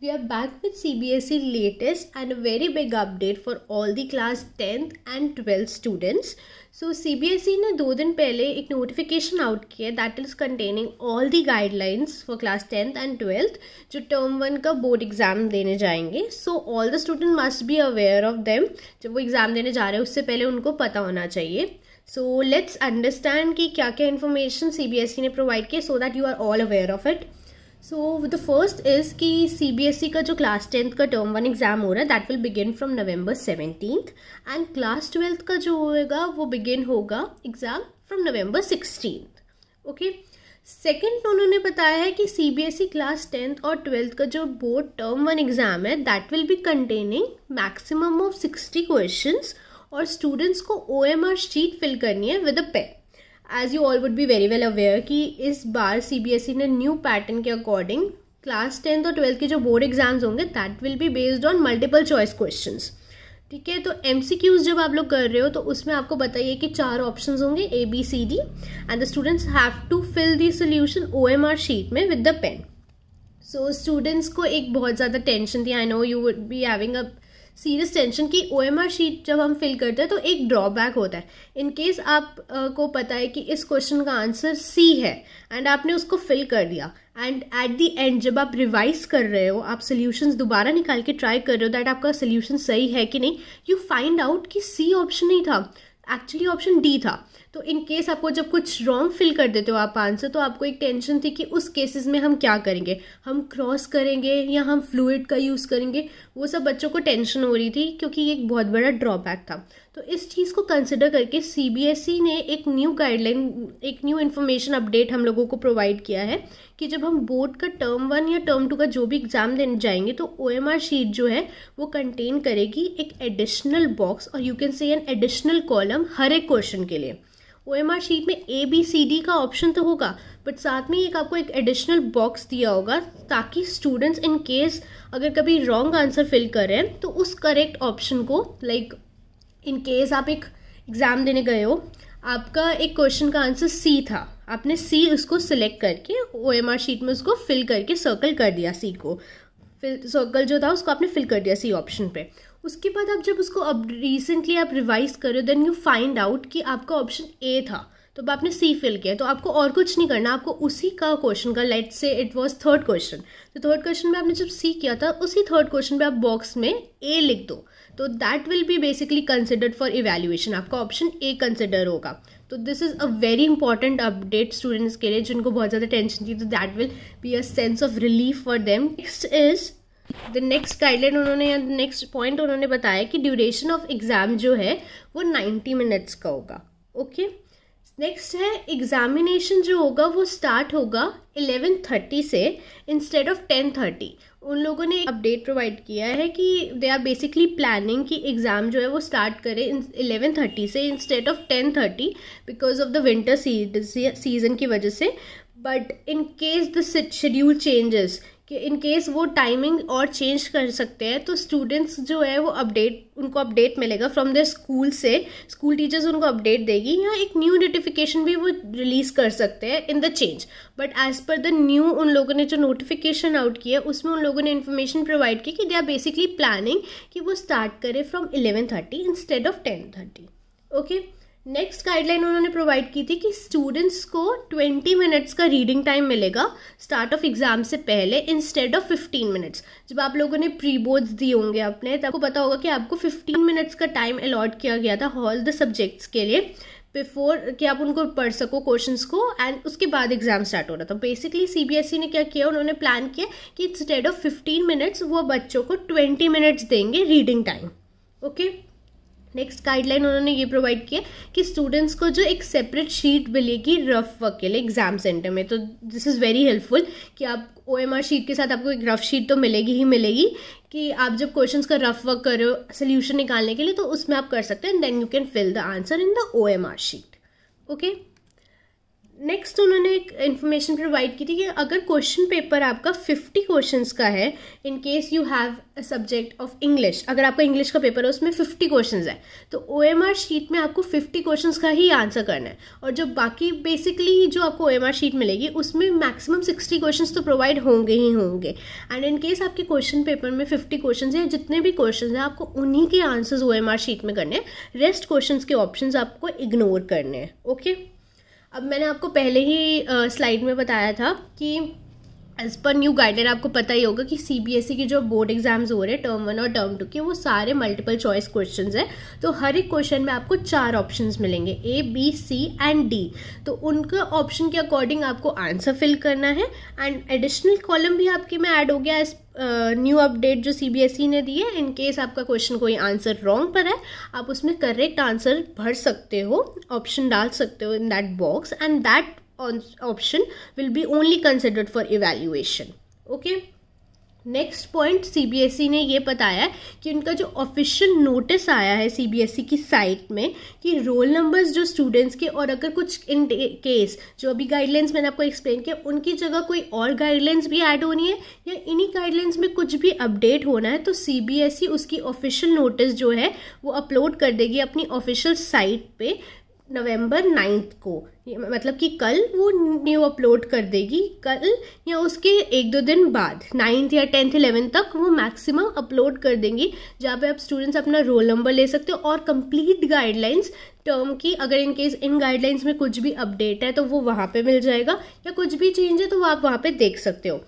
We are back with CBSE latest and a very big update for all the class 10th and 12th students. So CBSE ने दो दिन पहले एक notification out किया that is containing all the guidelines for class 10th and 12th जो term one का board exam देने जाएंगे. So all the student must be aware of them. जब वो exam देने जा रहे हैं उससे पहले उनको पता होना चाहिए. So let's understand कि क्या क्या information CBSE ने provide किया so that you are all aware of it. So the first is कि सी बी एस ई का जो क्लास टेंथ का टर्म वन एग्ज़ाम हो रहा है that will begin from November seventeenth and class twelfth का जो होएगा वो बिगिन होगा exam from November sixteenth okay second उन्होंने बताया है कि C B S E class tenth और ट्वेल्थ का जो बोर्ड टर्म वन एग्ज़ाम है that will be containing maximum of sixty question और स्टूडेंट्स को O M R sheet fill करनी है with a pen as you all would be very well aware कि इस बार सीबीएसई e ने new pattern के अकॉर्डिंग क्लास टेंथ और ट्वेल्थ के जो बोर्ड एग्जाम्स होंगे that will be based on multiple choice question ठीक है तो एम जब आप लोग कर रहे हो तो उसमें आपको बताइए कि चार ऑप्शन होंगे A B C D and the students have to fill the solution O M R sheet में with the pen so students को एक बहुत ज़्यादा टेंशन थी I know you would be having a serious tension की O sheet जब हम fill करते हैं तो एक ड्रॉबैक होता है इन केस को पता है कि इस क्वेश्चन का आंसर सी है एंड आपने उसको फिल कर दिया एंड एट दी एंड जब आप रिवाइज कर रहे हो आप सोल्यूशंस दोबारा निकाल के ट्राई कर रहे हो दैट आपका सोल्यूशन सही है कि नहीं यू फाइंड आउट कि सी ऑप्शन नहीं था एक्चुअली ऑप्शन डी था तो इन केस आपको जब कुछ रॉन्ग फिल कर देते हो आप आंसर तो आपको एक टेंशन थी कि उस केसेस में हम क्या करेंगे हम क्रॉस करेंगे या हम फ्लूड का यूज़ करेंगे वो सब बच्चों को टेंशन हो रही थी क्योंकि ये एक बहुत बड़ा ड्रॉबैक था तो इस चीज़ को कंसिडर करके सी e ने एक न्यू गाइडलाइन एक न्यू इन्फॉर्मेशन अपडेट हम लोगों को प्रोवाइड किया है कि जब हम बोर्ड का टर्म वन या टर्म टू का जो भी एग्ज़ाम देने जाएंगे तो ओ शीट जो है वो कंटेन करेगी एक एडिशनल बॉक्स और you can say an additional column हर एक क्वेश्चन के लिए ओ एम आर शीट में ए बी सी डी का ऑप्शन तो होगा बट साथ में एक आपको एक एडिशनल बॉक्स दिया होगा ताकि स्टूडेंट्स इन केस अगर कभी रॉन्ग आंसर फिल करें तो उस करेक्ट ऑप्शन को लाइक इन केस आप एक एग्ज़ाम देने गए हो आपका एक क्वेश्चन का आंसर सी था आपने सी उसको सिलेक्ट करके ओ एम आर शीट में उसको फिल करके सर्कल कर दिया सी को फिर सर्कल जो था उसको आपने फिल कर दिया सी ऑप्शन पे उसके बाद आप जब उसको अब रिसेंटली आप रिवाइज करो देन यू फाइंड आउट कि आपका ऑप्शन ए था तो अब आपने सी फिल किया तो आपको और कुछ नहीं करना आपको उसी का क्वेश्चन का let say it was third question तो थर्ड क्वेश्चन में आपने जब सी किया था उसी थर्ड क्वेश्चन में आप बॉक्स में ए लिख दो तो that will be basically considered for evaluation आपका ऑप्शन ए कंसिडर होगा तो this is a very important update students के लिए जिनको बहुत ज़्यादा टेंशन थी तो that will be a sense of relief for them next is the next guideline उन्होंने या नेक्स्ट पॉइंट उन्होंने बताया कि ड्यूरेशन ऑफ एग्ज़ाम जो है वो नाइन्टी मिनट्स का होगा ओके okay? नेक्स्ट है एग्जामिनेशन जो होगा वो स्टार्ट होगा थर्टी से इंस्टेड ऑफ टेन थर्टी उन लोगों ने एक अपडेट प्रोवाइड किया है कि दे आर बेसिकली प्लानिंग कि एग्ज़ाम जो है वो स्टार्ट करें इलेवन थर्टी से instead of ten thirty because of the winter season की वजह से but in case the schedule changes कि इन केस वो टाइमिंग और चेंज कर सकते हैं तो स्टूडेंट्स जो है वो अपडेट उनको अपडेट मिलेगा फ्रॉम द स्कूल से स्कूल टीचर्स उनको अपडेट देगी या एक न्यू नोटिफिकेशन भी वो रिलीज़ कर सकते हैं in the change but as per the new उन लोगों ने जो नोटिफिकेशन आउट किया उसमें उन लोगों ने इन्फॉर्मेशन प्रोवाइड की कि दे आर बेसिकली प्लानिंग कि वो स्टार्ट करें from eleven thirty instead of ten thirty okay next guideline उन्होंने प्रोवाइड की थी कि स्टूडेंट्स को 20 मिनट्स का रीडिंग टाइम मिलेगा स्टार्ट ऑफ एग्जाम से पहले इंस्टेड ऑफ 15 मिनट्स जब आप लोगों ने प्री बोर्ड्स दिए होंगे अपने तब आपको पता होगा कि आपको 15 मिनट्स का टाइम अलॉट किया गया था ऑल द सब्जेक्ट्स के लिए बिफोर कि आप उनको पढ़ सको क्वेश्चन को एंड उसके बाद एग्जाम स्टार्ट हो रहा था basically C B S E ने क्या किया उन्होंने प्लान किया कि इंस्टेड ऑफ फिफ्टीन मिनट्स वो बच्चों को ट्वेंटी मिनट्स देंगे reading time okay okay? Next guideline उन्होंने ये प्रोवाइड किया कि स्टूडेंट्स को जो एक सेपरेट शीट मिलेगी रफ वर्क के लिए एग्जाम सेंटर में तो दिस इज़ वेरी हेल्पफुल कि आप ओ एम आर शीट के साथ आपको एक रफ शीट तो मिलेगी ही मिलेगी कि आप जब क्वेश्चंस का रफ वर्क कर रहे हो सोल्यूशन निकालने के लिए तो उसमें आप कर सकते हैं then you can fill the answer in the O M R sheet okay next उन्होंने एक इन्फॉर्मेशन प्रोवाइड की थी कि अगर क्वेश्चन पेपर आपका फिफ्टी क्वेश्चन का है in case you have a subject of English अगर आपका इंग्लिश का पेपर है उसमें फिफ्टी क्वेश्चन है तो ओ एम आर शीट में आपको फिफ्टी क्वेश्चन का ही आंसर करना है और जो बाकी बेसिकली जो आपको ओ एम आर शीट मिलेगी उसमें मैक्सिमम सिक्सटी क्वेश्चन तो प्रोवाइड होंगे ही होंगे एंड इन केस आपके क्वेश्चन पेपर में फिफ्टी क्वेश्चन है जितने भी क्वेश्चन हैं आपको उन्हीं के answers O M R sheet में करने हैं रेस्ट क्वेश्चन के ऑप्शन आपको इग्नोर करने हैं ओके okay? अब मैंने आपको पहले ही स्लाइड में बताया था कि एज पर न्यू गाइडलाइन आपको पता ही होगा कि सीबीएसई e के जो बोर्ड एग्जाम्स हो रहे हैं टर्म वन और टर्म टू के वो सारे मल्टीपल चॉइस क्वेश्चंस हैं तो हर एक क्वेश्चन में आपको चार ऑप्शंस मिलेंगे A B C and D तो उनके ऑप्शन के अकॉर्डिंग आपको आंसर फिल करना है एंड एडिशनल कॉलम भी आपके में ऐड हो गया एज न्यू अपडेट जो सी बी एस ई ने दी है इन केस आपका क्वेश्चन कोई आंसर रॉन्ग पर है आप उसमें करेक्ट आंसर भर सकते हो ऑप्शन डाल सकते हो in that box and that option will be only considered for evaluation okay next point CBSE ने ये बताया है कि उनका जो ऑफिशियल नोटिस आया है सीबीएसई e की साइट में कि रोल नंबर्स जो स्टूडेंट्स के और अगर कुछ इन केस जो अभी गाइडलाइंस मैंने आपको एक्सप्लेन किया उनकी जगह कोई और गाइडलाइंस भी ऐड होनी है या इन्हीं गाइडलाइंस में कुछ भी अपडेट होना है तो सीबीएसई e उसकी ऑफिशियल नोटिस जो है वो अपलोड कर देगी अपनी ऑफिशियल साइट पर नवंबर नाइन्थ को मतलब कि कल वो न्यू अपलोड कर देगी कल या उसके एक दो दिन बाद नाइन्थ या टेंथ इलेवेंथ तक वो मैक्सिमम अपलोड कर देंगी जहाँ पे आप स्टूडेंट्स अपना रोल नंबर ले सकते हो और कंप्लीट गाइडलाइंस टर्म की अगर इन केस इन गाइडलाइंस में कुछ भी अपडेट है तो वो वहाँ पे मिल जाएगा या कुछ भी चेंज है तो वो आप वहाँ पे देख सकते हो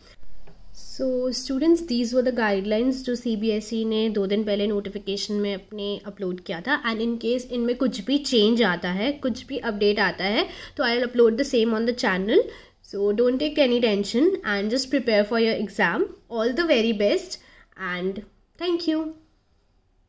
so students these were the guidelines जो सी बी एस ई ने दो दिन पहले नोटिफिकेशन में अपने अपलोड किया था एंड इन केस इनमें कुछ भी चेंज आता है कुछ भी अपडेट आता है तो I will upload the same on the channel so don't take any tension and just prepare for your exam all the very best and thank you